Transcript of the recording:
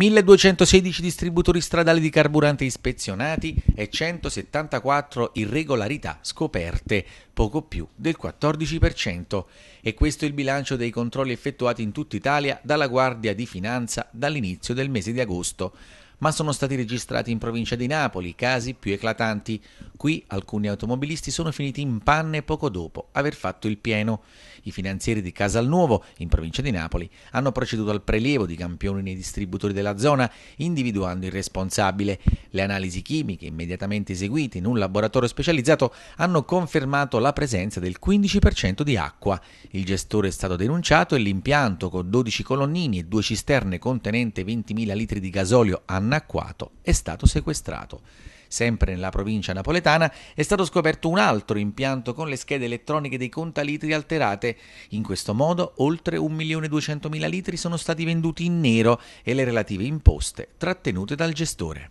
1216 distributori stradali di carburante ispezionati e 174 irregolarità scoperte, poco più del 14%. E questo è il bilancio dei controlli effettuati in tutta Italia dalla Guardia di Finanza dall'inizio del mese di agosto ma sono stati registrati in provincia di Napoli casi più eclatanti, Qui alcuni automobilisti sono finiti in panne poco dopo aver fatto il pieno. I finanzieri di Casalnuovo, in provincia di Napoli, hanno proceduto al prelievo di campioni nei distributori della zona, individuando il responsabile. Le analisi chimiche immediatamente eseguite in un laboratorio specializzato hanno confermato la presenza del 15% di acqua. Il gestore è stato denunciato e l'impianto con 12 colonnini e due cisterne contenente 20.000 litri di gasolio annacquato, è stato sequestrato. Sempre nella provincia napoletana è stato scoperto un altro impianto con le schede elettroniche dei contalitri alterate. In questo modo oltre 1.200.000 litri sono stati venduti in nero e le relative imposte trattenute dal gestore.